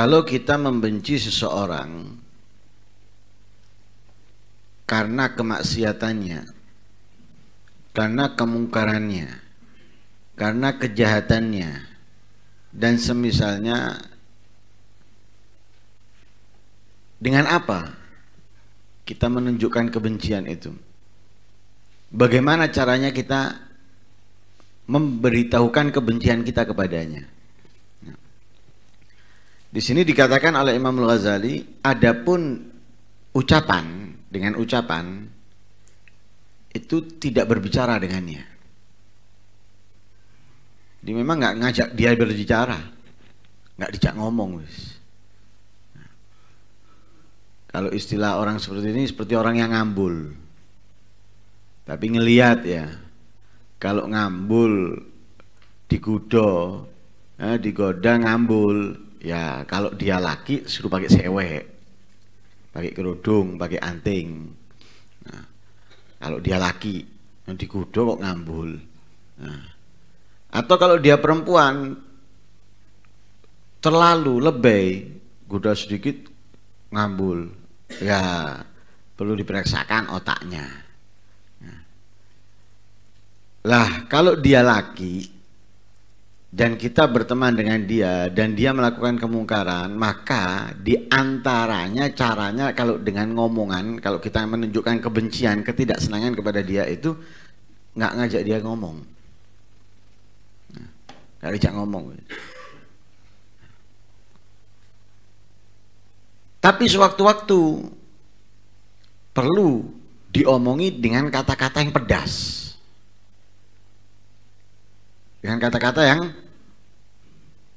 Kalau kita membenci seseorang karena kemaksiatannya, karena kemungkarannya, karena kejahatannya, dan semisalnya dengan apa kita menunjukkan kebencian itu? Bagaimana caranya kita memberitahukan kebencian kita kepadanya? Di sini dikatakan oleh Imam Al-Ghazali, adapun ucapan dengan ucapan itu tidak berbicara dengannya. Dia memang nggak ngajak dia berbicara, nggak dijak ngomong. Wis. kalau istilah orang seperti ini seperti orang yang ngambul, tapi ngeliat ya. Kalau ngambul, digudo, eh, digoda ngambul, Ya kalau dia laki suruh pakai sewek, pakai kerudung, pakai anting. Nah, kalau dia laki yang dikudo kok ngambul. Nah, atau kalau dia perempuan terlalu lebay, gudah sedikit ngambul. Ya perlu diperiksakan otaknya. Nah, lah kalau dia laki dan kita berteman dengan dia dan dia melakukan kemungkaran maka diantaranya caranya kalau dengan ngomongan kalau kita menunjukkan kebencian ketidaksenangan kepada dia itu nggak ngajak dia ngomong nggak ngajak ngomong tapi sewaktu-waktu perlu diomongi dengan kata-kata yang pedas dengan kata-kata yang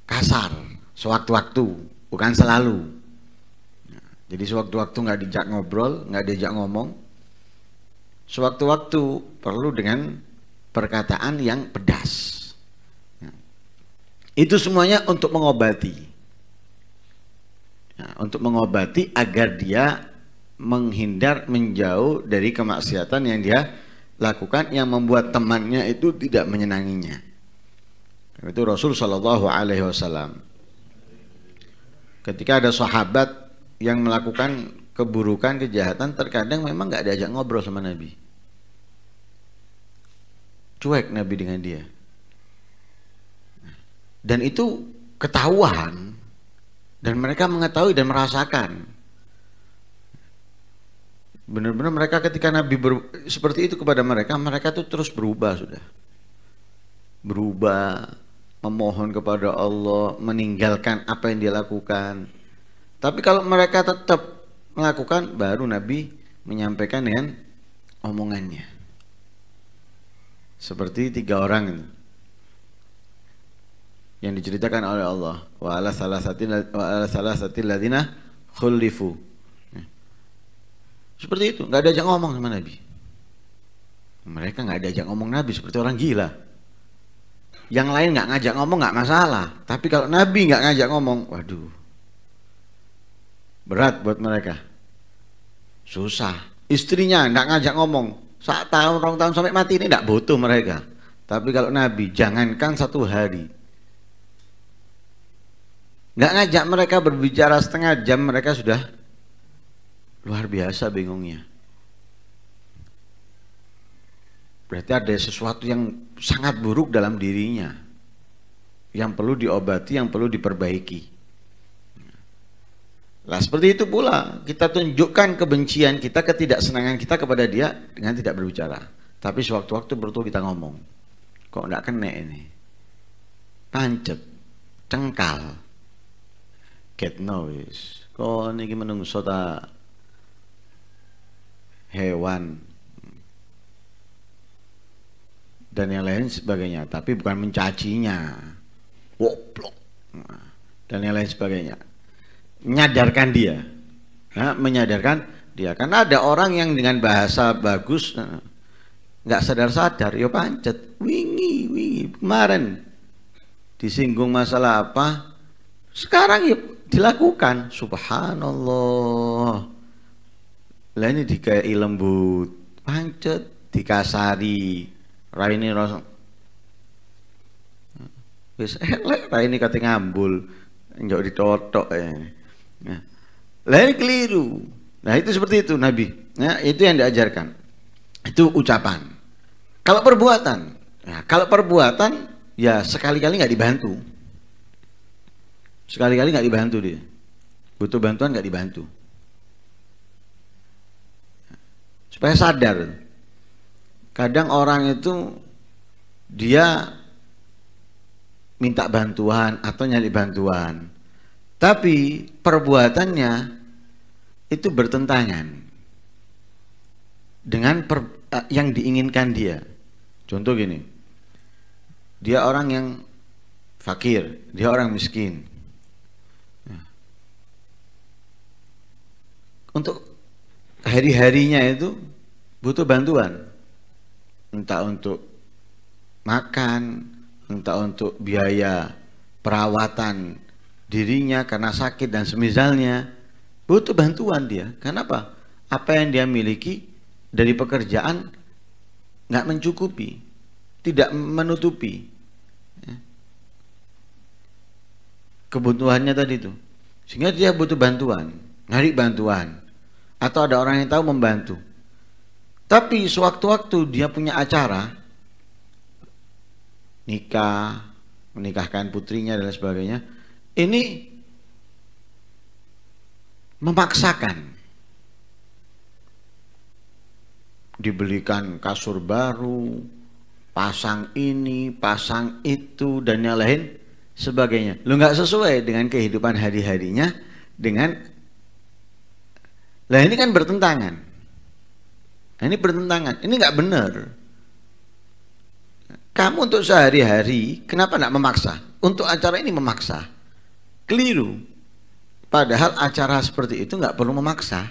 kasar sewaktu-waktu bukan selalu jadi sewaktu-waktu nggak diajak ngobrol nggak diajak ngomong sewaktu-waktu perlu dengan perkataan yang pedas itu semuanya untuk mengobati ya, untuk mengobati agar dia menghindar menjauh dari kemaksiatan yang dia lakukan yang membuat temannya itu tidak menyenanginya itu Rasul Shallallahu Alaihi Wasallam ketika ada sahabat yang melakukan keburukan kejahatan terkadang memang nggak diajak ngobrol sama Nabi cuek Nabi dengan dia dan itu ketahuan dan mereka mengetahui dan merasakan benar-benar mereka ketika Nabi ber, seperti itu kepada mereka mereka tuh terus berubah sudah berubah memohon kepada Allah, meninggalkan apa yang dia lakukan. Tapi kalau mereka tetap melakukan, baru Nabi menyampaikan dengan omongannya. Seperti tiga orang ini yang diceritakan oleh Allah wa ala salasati wa ala salasati ladina khulifu seperti itu nggak ada yang ngomong sama Nabi mereka nggak ada yang ngomong Nabi seperti orang gila yang lain nggak ngajak ngomong nggak masalah tapi kalau Nabi nggak ngajak ngomong waduh berat buat mereka susah istrinya nggak ngajak ngomong saat tahun rong tahun sampai mati ini nggak butuh mereka tapi kalau Nabi jangankan satu hari nggak ngajak mereka berbicara setengah jam mereka sudah luar biasa bingungnya Berarti ada sesuatu yang sangat buruk dalam dirinya. Yang perlu diobati, yang perlu diperbaiki. Lah seperti itu pula kita tunjukkan kebencian kita, ketidaksenangan kita kepada dia dengan tidak berbicara. Tapi sewaktu-waktu bertutur kita ngomong. Kok enggak kena ini? Pancet, cengkal. Get noise. Kok ini menungso ta hewan dan yang lain sebagainya tapi bukan mencacinya woblok nah, dan yang lain sebagainya menyadarkan dia ya, menyadarkan dia karena ada orang yang dengan bahasa bagus nah, nggak sadar-sadar yo ya pancet wingi wingi kemarin disinggung masalah apa sekarang ya dilakukan subhanallah lainnya ini dikai lembut pancet dikasari raini rasa wis elek raini kate ngambul njok ditotok ya lain keliru nah itu seperti itu nabi nah itu yang diajarkan itu ucapan kalau perbuatan nah, kalau perbuatan ya sekali-kali nggak dibantu sekali-kali nggak dibantu dia butuh bantuan nggak dibantu supaya sadar kadang orang itu dia minta bantuan atau nyari bantuan tapi perbuatannya itu bertentangan dengan per, eh, yang diinginkan dia contoh gini dia orang yang fakir dia orang miskin ya. untuk hari-harinya itu butuh bantuan entah untuk makan, entah untuk biaya perawatan dirinya karena sakit dan semisalnya. Butuh bantuan dia. Kenapa? Apa yang dia miliki dari pekerjaan nggak mencukupi, tidak menutupi ya. kebutuhannya tadi itu. Sehingga dia butuh bantuan, nyari bantuan. Atau ada orang yang tahu membantu. Tapi sewaktu-waktu dia punya acara nikah, menikahkan putrinya dan sebagainya, ini memaksakan dibelikan kasur baru, pasang ini, pasang itu dan yang lain sebagainya. Lu nggak sesuai dengan kehidupan hari-harinya dengan Lah ini kan bertentangan. Nah, ini bertentangan, ini nggak benar. Kamu untuk sehari-hari, kenapa tidak memaksa? Untuk acara ini memaksa. Keliru. Padahal acara seperti itu nggak perlu memaksa.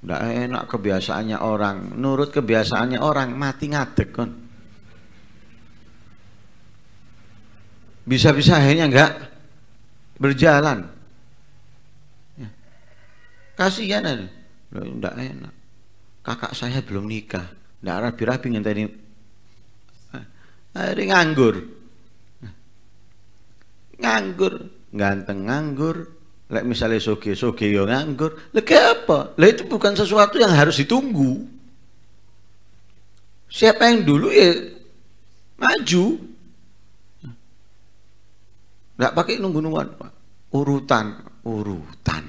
Nggak enak kebiasaannya orang. Nurut kebiasaannya orang, mati ngadek kan. Bisa-bisa akhirnya nggak berjalan. Ya. Kasihan aduh. Tidak enak. Kakak saya belum nikah. rapi-rapi rabi ngenteni. hari nganggur. Nganggur. Ganteng nganggur. Lek misalnya soge, soge yo nganggur. Lek apa? Lek itu bukan sesuatu yang harus ditunggu. Siapa yang dulu ya maju. Enggak pakai nunggu-nungguan, Urutan, urutan.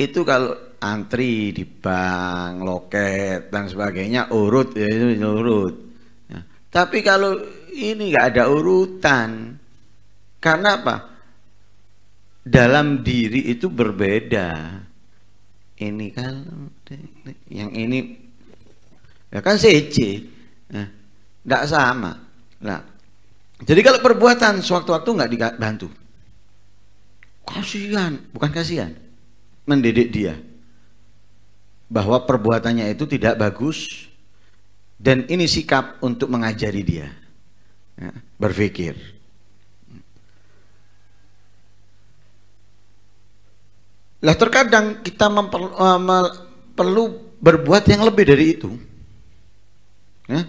Itu kalau antri di bank, loket dan sebagainya urut ya itu urut. Ya. Tapi kalau ini nggak ada urutan, karena apa? Dalam diri itu berbeda. Ini kan yang ini ya kan sece, ya. nggak nah, sama. Nah, jadi kalau perbuatan sewaktu-waktu nggak dibantu, kasihan, bukan kasihan, mendidik dia bahwa perbuatannya itu tidak bagus dan ini sikap untuk mengajari dia ya, berpikir. Lah terkadang kita memperlu, eh, perlu berbuat yang lebih dari itu. Ya.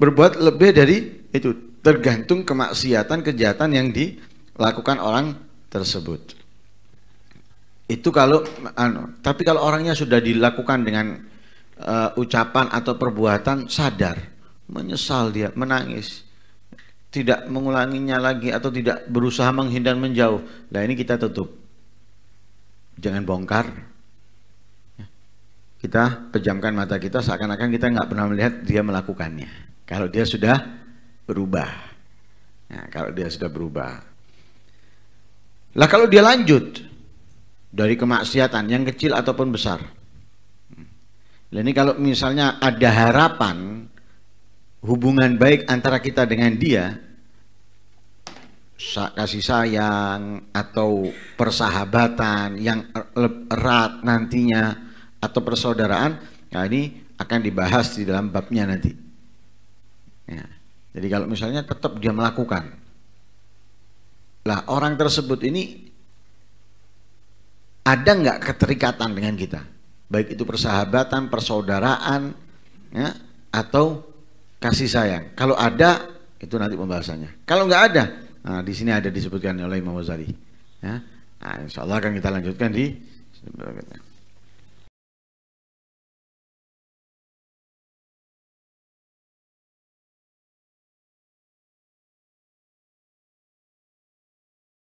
Berbuat lebih dari itu tergantung kemaksiatan kejahatan yang dilakukan orang tersebut. Itu kalau anu, tapi kalau orangnya sudah dilakukan dengan uh, ucapan atau perbuatan sadar, menyesal dia, menangis, tidak mengulanginya lagi atau tidak berusaha menghindar menjauh. Nah, ini kita tutup. Jangan bongkar, ya. kita pejamkan mata kita seakan-akan kita nggak pernah melihat dia melakukannya. Kalau dia sudah berubah, nah, kalau dia sudah berubah, lah kalau dia lanjut, dari kemaksiatan yang kecil ataupun besar. Nah, ini kalau misalnya ada harapan hubungan baik antara kita dengan dia, kasih sayang atau persahabatan yang erat nantinya atau persaudaraan, nah ini akan dibahas di dalam babnya nanti. Ya. Jadi kalau misalnya tetap dia melakukan, lah orang tersebut ini ada nggak keterikatan dengan kita baik itu persahabatan persaudaraan ya, atau kasih sayang kalau ada itu nanti pembahasannya kalau nggak ada nah, di sini ada disebutkan oleh Imam Ghazali ya nah, insya Allah akan kita lanjutkan di